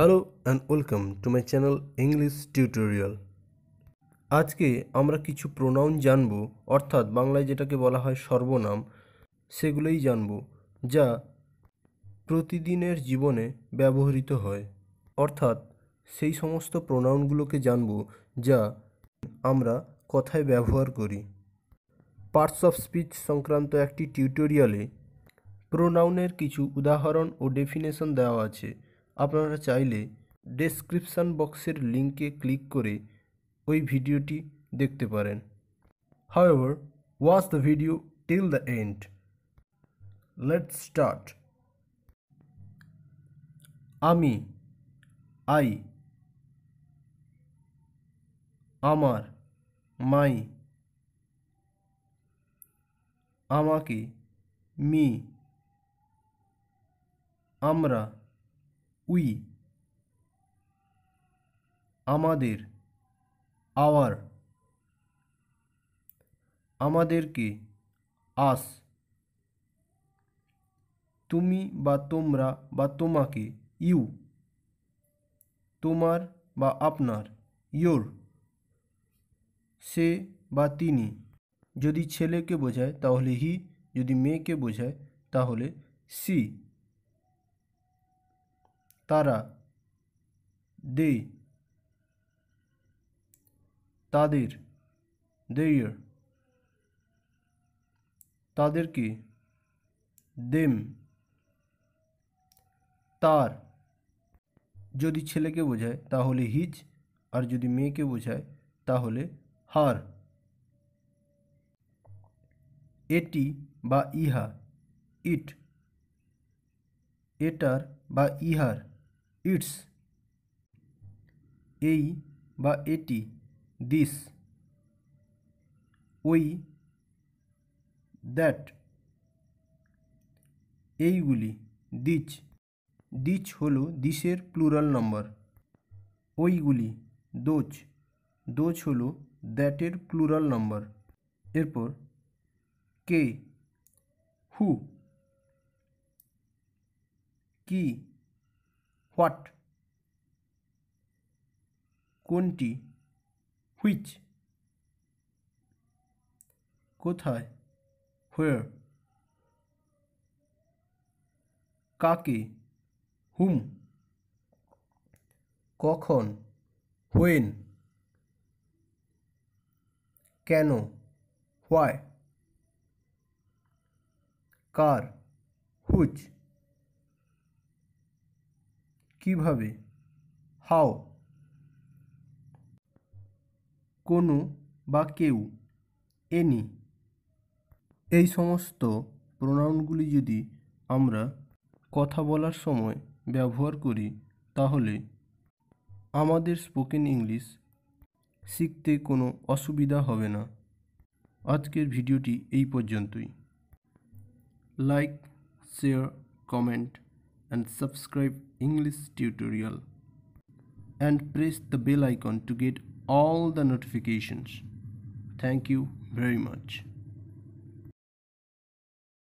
Hello and welcome to my channel English tutorial আজকে আমরা কিছু প্রোনাউন জানব অর্থাৎ বাংলায় যেটাকে বলা হয় সর্বনাম সেগুলোই জানব যা প্রতিদিনের জীবনে ব্যবহৃত হয় অর্থাৎ সেই সমস্ত প্রোনাউনগুলোকে জানব যা আমরা কথায় ব্যবহার করি পার্টস অফ স্পিচ সংক্রান্ত একটি টিউটোরিয়ালে প্রোনাউনের কিছু উদাহরণ ও ডেফিনেশন দেওয়া আছে আপনারা চাইলে ডেসক্রিপশান বক্সের লিঙ্কে ক্লিক করে ওই ভিডিওটি দেখতে পারেন however watch the video till the end let start আমি আই আমার মাই আমাকে মি আমরা we আমাদের our আমাদের কি as তুমি বা তোমরা বা তোমাকে you তোমার বা আপনার your সে বা তিনি যদি ছেলে কে বোঝায় তাহলে হি যদি মেয়ে কে বোঝায় তাহলে শি তারা দে তাদের দেয়ার তাদেরকে দেম তার যদি ছেলেকে বোঝায় তাহলে হিজ আর যদি মেয়েকে বোঝায় তাহলে হার এটি বা ইহা ইট এটার বা ইহার ইটস এই বা এটি দিস ওই দ্যাট এইগুলি দিচ দিচ হল দিশের প্লুরাল নম্বর ওইগুলি দোচ দোচ হল দ্যাটের প্লুরাল নম্বর এরপর কে হু কি হোয়াট কোনটি হুইচ কোথায় হোয়ার কাকে হুম কখন হোয়েন কেন হোয়াই কার হুচ কিভাবে হাও কোনো বা কেউ এনি এই সমস্ত প্রোনাউনগুলি যদি আমরা কথা বলার সময় ব্যবহার করি তাহলে আমাদের স্পোকেন ইংলিশ শিখতে কোনো অসুবিধা হবে না আজকের ভিডিওটি এই পর্যন্তই like share comment and subscribe English tutorial and press the bell icon to get all the notifications. Thank you very much.